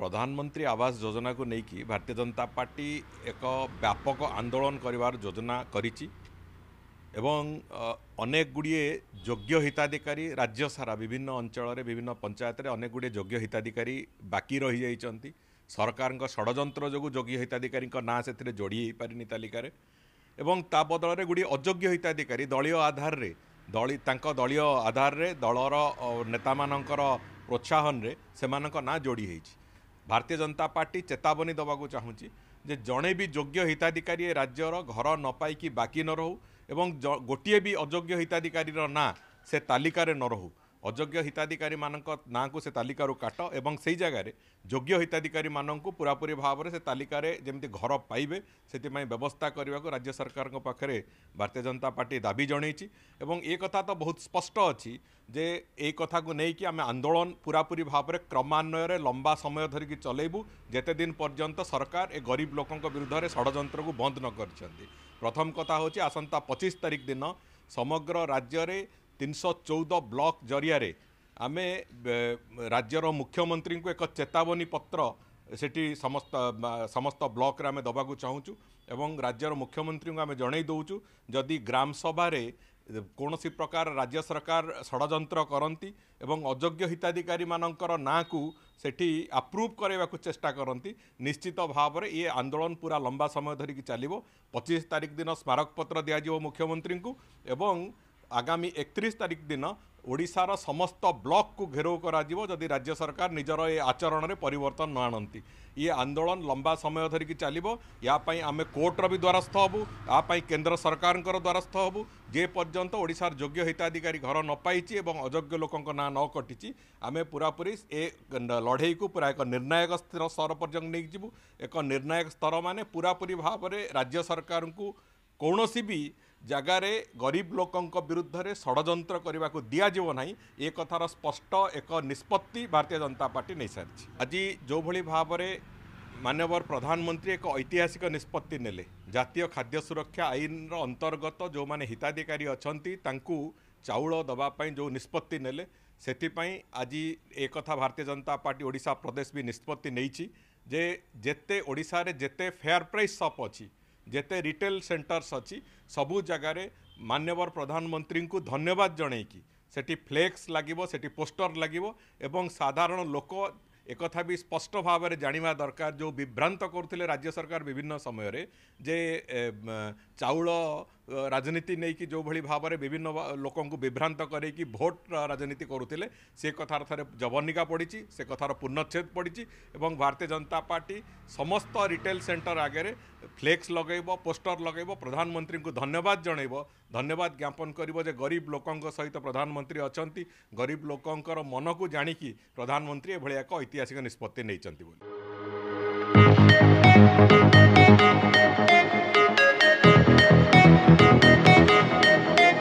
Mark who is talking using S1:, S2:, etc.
S1: ପ୍ରଧାନମନ୍ତ୍ରୀ ଆବାସ ଯୋଜନାକୁ ନେଇକି ଭାରତୀୟ ଜନତା ପାର୍ଟି ଏକ ବ୍ୟାପକ ଆନ୍ଦୋଳନ କରିବାର ଯୋଜନା କରିଛି ଏବଂ ଅନେକ ଗୁଡ଼ିଏ ଯୋଗ୍ୟ ହିତାଧିକାରୀ ରାଜ୍ୟ ସାରା ବିଭିନ୍ନ ଅଞ୍ଚଳରେ ବିଭିନ୍ନ ପଞ୍ଚାୟତରେ ଅନେକ ଗୁଡ଼ିଏ ଯୋଗ୍ୟ ହିତାଧିକାରୀ ବାକି ରହିଯାଇଛନ୍ତି ସରକାରଙ୍କ ଷଡ଼ଯନ୍ତ୍ର ଯୋଗୁଁ ଯୋଗ୍ୟ ହିତାଧିକାରୀଙ୍କ ନାଁ ସେଥିରେ ଯୋଡ଼ି ହୋଇପାରିନି ତାଲିକାରେ ଏବଂ ତା ବଦଳରେ ଗୁଡ଼ିଏ ଅଯୋଗ୍ୟ ହିତାଧିକାରୀ ଦଳୀୟ ଆଧାରରେ ଦଳ ତାଙ୍କ ଦଳୀୟ ଆଧାରରେ ଦଳର ନେତାମାନଙ୍କର ପ୍ରୋତ୍ସାହନରେ ସେମାନଙ୍କ ନାଁ ଯୋଡ଼ି ହୋଇଛି ଭାରତୀୟ ଜନତା ପାର୍ଟି ଚେତାବନୀ ଦେବାକୁ ଚାହୁଁଛି ଯେ ଜଣେ ବି ଯୋଗ୍ୟ ହିତାଧିକାରୀ ଏ ରାଜ୍ୟର ଘର ନ ପାଇକି ବାକି ନ ରହୁ ଏବଂ ଗୋଟିଏ ବି ଅଯୋଗ୍ୟ ହିତାଧିକାରୀର ନାଁ ସେ ତାଲିକାରେ ନ ରହୁ ଅଯୋଗ୍ୟ ହିତାଧିକାରୀମାନଙ୍କ ନାଁକୁ ସେ ତାଲିକାରୁ କାଟ ଏବଂ ସେଇ ଜାଗାରେ ଯୋଗ୍ୟ ହିତାଧିକାରୀମାନଙ୍କୁ ପୁରାପୁରି ଭାବରେ ସେ ତାଲିକାରେ ଯେମିତି ଘର ପାଇବେ ସେଥିପାଇଁ ବ୍ୟବସ୍ଥା କରିବାକୁ ରାଜ୍ୟ ସରକାରଙ୍କ ପାଖରେ ଭାରତୀୟ ଜନତା ପାର୍ଟି ଦାବି ଜଣାଇଛି ଏବଂ ଏ କଥା ତ ବହୁତ ସ୍ପଷ୍ଟ ଅଛି ଯେ ଏଇ କଥାକୁ ନେଇକି ଆମେ ଆନ୍ଦୋଳନ ପୁରାପୁରି ଭାବରେ କ୍ରମାନ୍ୱୟରେ ଲମ୍ବା ସମୟ ଧରିକି ଚଲେଇବୁ ଯେତେ ଦିନ ପର୍ଯ୍ୟନ୍ତ ସରକାର ଏ ଗରିବ ଲୋକଙ୍କ ବିରୁଦ୍ଧରେ ଷଡ଼ଯନ୍ତ୍ରକୁ ବନ୍ଦ ନ କରିଛନ୍ତି ପ୍ରଥମ କଥା ହେଉଛି ଆସନ୍ତା ପଚିଶ ତାରିଖ ଦିନ ସମଗ୍ର ରାଜ୍ୟରେ ତିନିଶହ ଚଉଦ ବ୍ଲକ ଜରିଆରେ ଆମେ ରାଜ୍ୟର ମୁଖ୍ୟମନ୍ତ୍ରୀଙ୍କୁ ଏକ ଚେତାବନୀ ପତ୍ର ସେଠି ସମସ୍ତ ସମସ୍ତ ବ୍ଲକରେ ଆମେ ଦେବାକୁ ଚାହୁଁଛୁ ଏବଂ ରାଜ୍ୟର ମୁଖ୍ୟମନ୍ତ୍ରୀଙ୍କୁ ଆମେ ଜଣାଇ ଦେଉଛୁ ଯଦି ଗ୍ରାମସଭାରେ କୌଣସି ପ୍ରକାର ରାଜ୍ୟ ସରକାର ଷଡ଼ଯନ୍ତ୍ର କରନ୍ତି ଏବଂ ଅଯୋଗ୍ୟ ହିତାଧିକାରୀମାନଙ୍କର ନାଁକୁ ସେଠି ଆପ୍ରୁଭ୍ କରାଇବାକୁ ଚେଷ୍ଟା କରନ୍ତି ନିଶ୍ଚିତ ଭାବରେ ଇଏ ଆନ୍ଦୋଳନ ପୁରା ଲମ୍ବା ସମୟ ଧରିକି ଚାଲିବ ପଚିଶ ତାରିଖ ଦିନ ସ୍ମାରକପତ୍ର ଦିଆଯିବ ମୁଖ୍ୟମନ୍ତ୍ରୀଙ୍କୁ ଏବଂ ଆଗାମୀ ଏକତିରିଶ ତାରିଖ ଦିନ ଓଡ଼ିଶାର ସମସ୍ତ ବ୍ଲକକୁ ଘେରଉ କରାଯିବ ଯଦି ରାଜ୍ୟ ସରକାର ନିଜର ଏ ଆଚରଣରେ ପରିବର୍ତ୍ତନ ନ ଆଣନ୍ତି ଇଏ ଆନ୍ଦୋଳନ ଲମ୍ବା ସମୟ ଧରିକି ଚାଲିବ ୟା ପାଇଁ ଆମେ କୋର୍ଟର ବି ଦ୍ୱାରସ୍ଥ ହେବୁ ୟା ପାଇଁ କେନ୍ଦ୍ର ସରକାରଙ୍କର ଦ୍ୱାରସ୍ଥ ହେବୁ ଯେପର୍ଯ୍ୟନ୍ତ ଓଡ଼ିଶାର ଯୋଗ୍ୟ ହିତାଧିକାରୀ ଘର ନ ପାଇଛି ଏବଂ ଅଯୋଗ୍ୟ ଲୋକଙ୍କ ନାଁ ନ କଟିଛି ଆମେ ପୂରାପୂରି ଏ ଲଢ଼େଇକୁ ପୁରା ଏକ ନିର୍ଣ୍ଣାୟକ ସ୍ତର ପର୍ଯ୍ୟନ୍ତ ନେଇକି ଯିବୁ ଏକ ନିର୍ଣ୍ଣାୟକ ସ୍ତର ମାନେ ପୂରାପୂରି ଭାବରେ ରାଜ୍ୟ ସରକାରଙ୍କୁ କୌଣସି ବି ଜାଗାରେ ଗରିବ ଲୋକଙ୍କ ବିରୁଦ୍ଧରେ ଷଡ଼ଯନ୍ତ୍ର କରିବାକୁ ଦିଆଯିବ ନାହିଁ ଏ କଥାର ସ୍ପଷ୍ଟ ଏକ ନିଷ୍ପତ୍ତି ଭାରତୀୟ ଜନତା ପାର୍ଟି ନେଇସାରିଛି ଆଜି ଯେଉଁଭଳି ଭାବରେ ମାନ୍ୟବର ପ୍ରଧାନମନ୍ତ୍ରୀ ଏକ ଐତିହାସିକ ନିଷ୍ପତ୍ତି ନେଲେ ଜାତୀୟ ଖାଦ୍ୟ ସୁରକ୍ଷା ଆଇନର ଅନ୍ତର୍ଗତ ଯେଉଁମାନେ ହିତାଧିକାରୀ ଅଛନ୍ତି ତାଙ୍କୁ ଚାଉଳ ଦେବା ପାଇଁ ଯେଉଁ ନିଷ୍ପତ୍ତି ନେଲେ ସେଥିପାଇଁ ଆଜି ଏ କଥା ଭାରତୀୟ ଜନତା ପାର୍ଟି ଓଡ଼ିଶା ପ୍ରଦେଶ ବି ନିଷ୍ପତ୍ତି ନେଇଛି ଯେ ଯେତେ ଓଡ଼ିଶାରେ ଯେତେ ଫେୟାର୍ ପ୍ରାଇସ୍ ସପ୍ ଅଛି ଯେତେ ରିଟେଲ ସେଣ୍ଟର୍ସ ଅଛି ସବୁ ଜାଗାରେ ମାନ୍ୟବର ପ୍ରଧାନମନ୍ତ୍ରୀଙ୍କୁ ଧନ୍ୟବାଦ ଜଣାଇକି ସେଠି ଫ୍ଲେକ୍ସ ଲାଗିବ ସେଠି ପୋଷ୍ଟର ଲାଗିବ ଏବଂ ସାଧାରଣ ଲୋକ ଏକଥା ବି ସ୍ପଷ୍ଟ ଭାବରେ ଜାଣିବା ଦରକାର ଯେଉଁ ବିଭ୍ରାନ୍ତ କରୁଥିଲେ ରାଜ୍ୟ ସରକାର ବିଭିନ୍ନ ସମୟରେ ଯେ ଚାଉଳ রাজনীতি নেকি যে ভলি ভাবরে বিভিন্ন লোকଙ୍କୁ বিভ्रांत करे कि ভোট রাজনীতি করুtile সে কথা অর্থরে জবনিকা পড়িছি সে কথার পূর্ণচ্ছেদ পড়িছি এবং ভাৰতে জনতা পার্টি সমস্ত রিটেল সেন্টার আগৰে ফ্লেক্স লাগাইব পোস্টার লাগাইব প্রধানমন্ত্রীକୁ ধন্যবাদ জনায়ব ধন্যবাদ জ্ঞাপন করিব যে গরিব লোকଙ୍କ সহিত প্রধানমন্ত্রী আছেনতি গরিব লোকଙ୍କর মনক জানিকি প্রধানমন্ত্রী এ ভলিয়া ক ঐতিহাসিক নিস্পত্তি নেইচନ୍ତି বলি